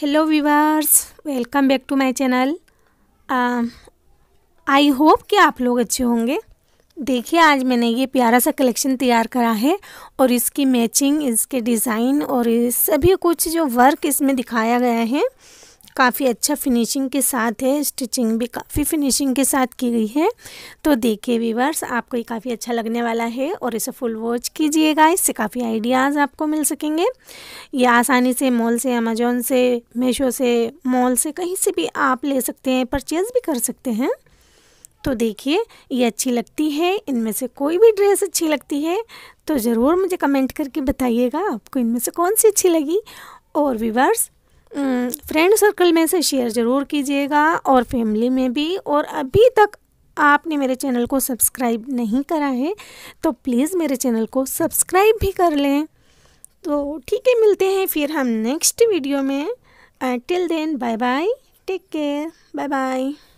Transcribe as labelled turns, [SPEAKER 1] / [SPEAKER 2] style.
[SPEAKER 1] hello viewers welcome back to my channel I hope कि आप लोग अच्छे होंगे देखिए आज मैंने ये प्यारा सा कलेक्शन तैयार करा है और इसकी मैचिंग इसके डिज़ाइन और सभी कुछ जो वर्क इसमें दिखाया गया है काफ़ी अच्छा फिनिशिंग के साथ है स्टिचिंग भी काफ़ी फिनिशिंग के साथ की गई है तो देखिए वीवर्स आपको ये काफ़ी अच्छा लगने वाला है और इसे फुल वॉच कीजिएगा इससे काफ़ी आइडियाज़ आपको मिल सकेंगे ये आसानी से मॉल से अमेजोन से मीशो से मॉल से कहीं से भी आप ले सकते हैं परचेज़ भी कर सकते हैं तो देखिए ये अच्छी लगती है इनमें से कोई भी ड्रेस अच्छी लगती है तो ज़रूर मुझे कमेंट करके बताइएगा आपको इनमें से कौन सी अच्छी लगी और विवर्स फ्रेंड सर्कल में से शेयर ज़रूर कीजिएगा और फैमिली में भी और अभी तक आपने मेरे चैनल को सब्सक्राइब नहीं करा है तो प्लीज़ मेरे चैनल को सब्सक्राइब भी कर लें तो ठीक है मिलते हैं फिर हम नेक्स्ट वीडियो में till then bye bye take care bye bye